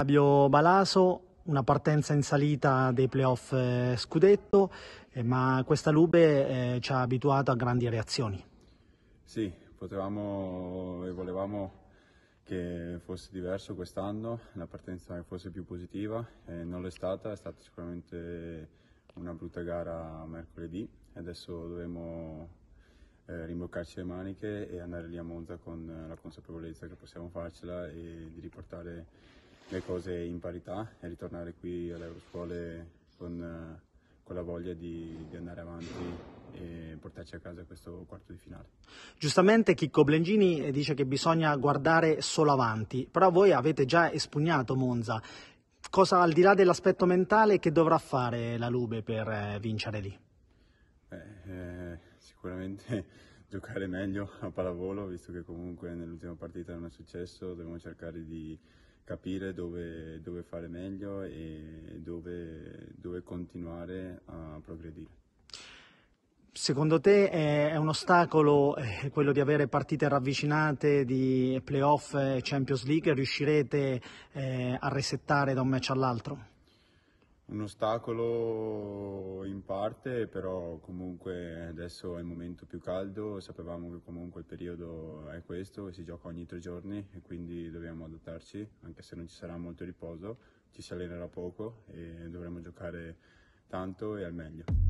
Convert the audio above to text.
Fabio Balaso, una partenza in salita dei playoff eh, scudetto, eh, ma questa Lube eh, ci ha abituato a grandi reazioni. Sì, potevamo e volevamo che fosse diverso quest'anno, la partenza fosse più positiva, non l'è stata, è stata sicuramente una brutta gara mercoledì adesso dovremo eh, rimboccarci le maniche e andare lì a Monza con la consapevolezza che possiamo farcela e di riportare le cose in parità e ritornare qui all'Euroscuole con, eh, con la voglia di, di andare avanti e portarci a casa questo quarto di finale. Giustamente Chicco Blengini eh, dice che bisogna guardare solo avanti, però voi avete già espugnato Monza. Cosa al di là dell'aspetto mentale che dovrà fare la Lube per eh, vincere lì? Beh, eh, sicuramente giocare meglio a pallavolo, visto che comunque nell'ultima partita non è successo, dobbiamo cercare di capire dove, dove fare meglio e dove, dove continuare a progredire. Secondo te è un ostacolo eh, quello di avere partite ravvicinate di playoff Champions League? Riuscirete eh, a resettare da un match all'altro? un ostacolo in parte, però comunque adesso è il momento più caldo, sapevamo che comunque il periodo è questo, si gioca ogni tre giorni e quindi dobbiamo adattarci, anche se non ci sarà molto riposo, ci si allenerà poco e dovremo giocare tanto e al meglio.